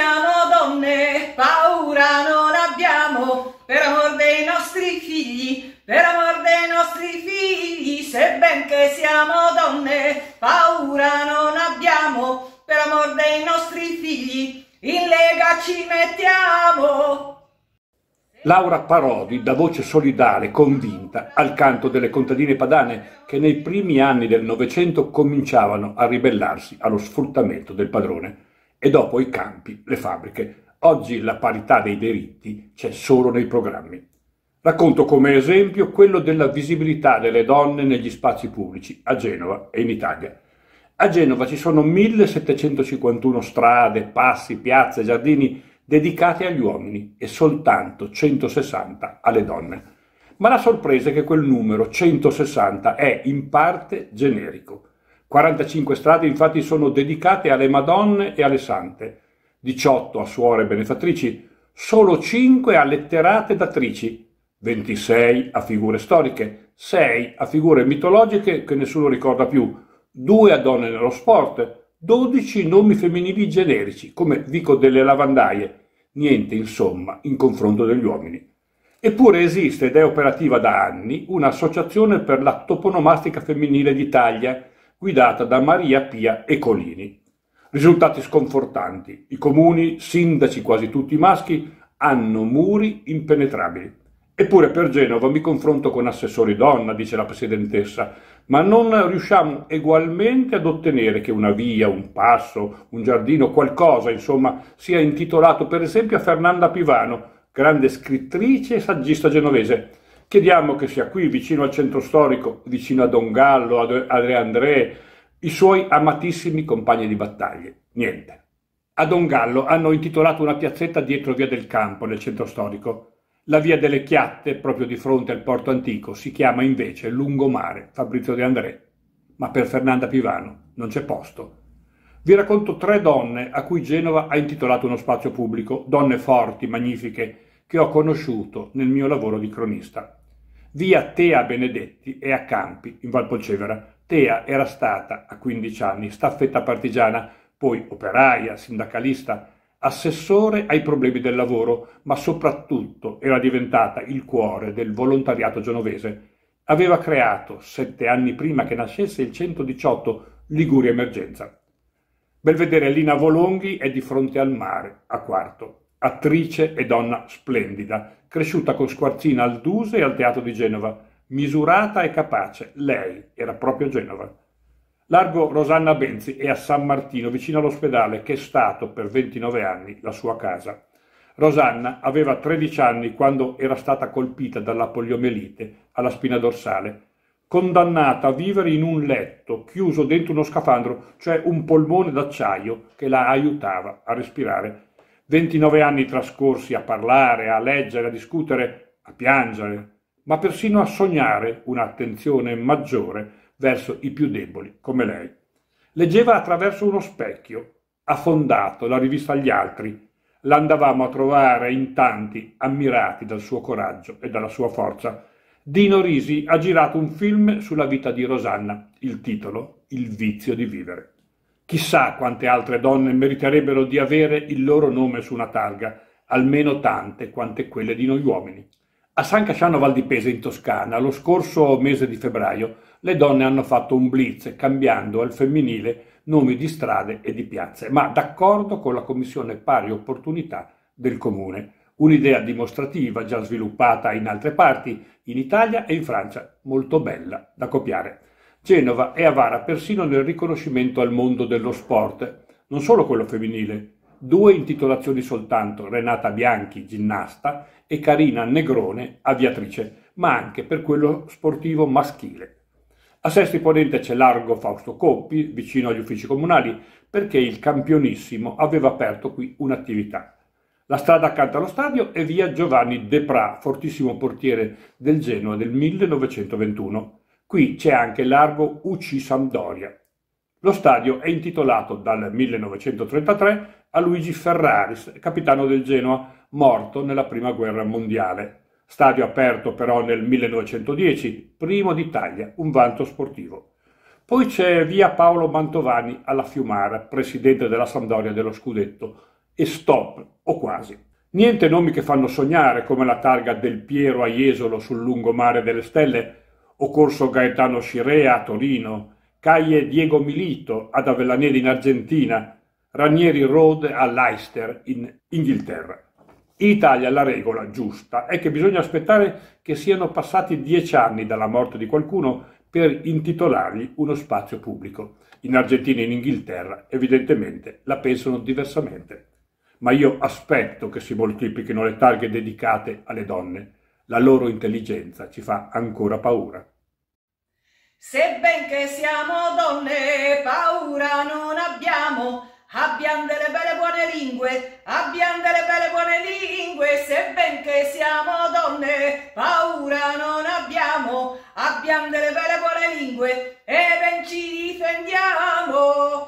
siamo donne, paura non abbiamo, per amor dei nostri figli, per amor dei nostri figli, sebben che siamo donne, paura non abbiamo, per amor dei nostri figli, in lega ci mettiamo. Laura Parodi da voce solidale, convinta, al canto delle contadine padane che nei primi anni del Novecento cominciavano a ribellarsi allo sfruttamento del padrone e dopo i campi, le fabbriche. Oggi la parità dei diritti c'è solo nei programmi. Racconto come esempio quello della visibilità delle donne negli spazi pubblici a Genova e in Italia. A Genova ci sono 1751 strade, passi, piazze, giardini dedicati agli uomini e soltanto 160 alle donne. Ma la sorpresa è che quel numero 160 è in parte generico. 45 strade infatti sono dedicate alle Madonne e alle Sante, 18 a suore benefattrici, solo 5 a letterate datrici, 26 a figure storiche, 6 a figure mitologiche che nessuno ricorda più, 2 a donne nello sport, 12 nomi femminili generici, come dico delle lavandaie, niente insomma in confronto degli uomini. Eppure esiste ed è operativa da anni un'associazione per la toponomastica femminile d'Italia, guidata da Maria Pia Ecolini. Risultati sconfortanti. I comuni, sindaci quasi tutti maschi, hanno muri impenetrabili. Eppure per Genova mi confronto con assessori donna, dice la presidentessa, ma non riusciamo egualmente ad ottenere che una via, un passo, un giardino, qualcosa, insomma, sia intitolato per esempio a Fernanda Pivano, grande scrittrice e saggista genovese Chiediamo che sia qui, vicino al centro storico, vicino a Don Gallo, a De André, i suoi amatissimi compagni di battaglie. Niente. A Don Gallo hanno intitolato una piazzetta dietro Via del Campo, nel centro storico. La Via delle Chiatte, proprio di fronte al porto antico, si chiama invece Lungomare Fabrizio De André. Ma per Fernanda Pivano non c'è posto. Vi racconto tre donne a cui Genova ha intitolato uno spazio pubblico, donne forti, magnifiche, che ho conosciuto nel mio lavoro di cronista. Via Tea Benedetti e a Campi, in Valpolcevera. Tea era stata, a 15 anni, staffetta partigiana, poi operaia, sindacalista, assessore ai problemi del lavoro, ma soprattutto era diventata il cuore del volontariato genovese. Aveva creato, sette anni prima che nascesse il 118, Liguria Emergenza. Belvedere Lina Volonghi è di fronte al mare, a Quarto. Attrice e donna splendida, cresciuta con Squarzina al Duse e al Teatro di Genova, misurata e capace, lei era proprio Genova. Largo Rosanna Benzi è a San Martino, vicino all'ospedale, che è stato per 29 anni la sua casa. Rosanna aveva 13 anni quando era stata colpita dalla poliomielite alla spina dorsale, condannata a vivere in un letto chiuso dentro uno scafandro, cioè un polmone d'acciaio che la aiutava a respirare 29 anni trascorsi a parlare, a leggere, a discutere, a piangere, ma persino a sognare un'attenzione maggiore verso i più deboli, come lei. Leggeva attraverso uno specchio, affondato la rivista agli altri. L'andavamo a trovare in tanti, ammirati dal suo coraggio e dalla sua forza. Dino Risi ha girato un film sulla vita di Rosanna, il titolo Il vizio di vivere. Chissà quante altre donne meriterebbero di avere il loro nome su una targa, almeno tante quante quelle di noi uomini. A San Casciano Val di Pesa in Toscana, lo scorso mese di febbraio, le donne hanno fatto un blitz cambiando al femminile nomi di strade e di piazze, ma d'accordo con la Commissione Pari Opportunità del Comune. Un'idea dimostrativa già sviluppata in altre parti, in Italia e in Francia, molto bella da copiare. Genova è avara persino nel riconoscimento al mondo dello sport, non solo quello femminile. Due intitolazioni soltanto, Renata Bianchi, ginnasta, e Carina Negrone, aviatrice, ma anche per quello sportivo maschile. A Sesti Ponente c'è largo Fausto Coppi, vicino agli uffici comunali, perché il campionissimo aveva aperto qui un'attività. La strada accanto allo stadio è via Giovanni Depra, fortissimo portiere del Genoa del 1921. Qui c'è anche il largo UC Sampdoria. Lo stadio è intitolato dal 1933 a Luigi Ferraris, capitano del Genoa, morto nella Prima Guerra Mondiale. Stadio aperto però nel 1910, primo d'Italia, un vanto sportivo. Poi c'è via Paolo Mantovani alla Fiumara, presidente della Sampdoria dello Scudetto, e stop, o quasi. Niente nomi che fanno sognare come la targa del Piero a Jesolo sul lungomare delle stelle, o Corso Gaetano Scirea a Torino, Calle Diego Milito ad Avellaneda in Argentina, Ranieri Road a Leicester in Inghilterra. In Italia la regola giusta è che bisogna aspettare che siano passati dieci anni dalla morte di qualcuno per intitolargli uno spazio pubblico. In Argentina e in Inghilterra evidentemente la pensano diversamente. Ma io aspetto che si moltiplichino le targhe dedicate alle donne la loro intelligenza ci fa ancora paura. Sebben che siamo donne, paura non abbiamo, abbiamo delle belle buone lingue, abbiamo delle belle buone lingue, sebben che siamo donne, paura non abbiamo, abbiamo delle belle buone lingue e ben ci difendiamo.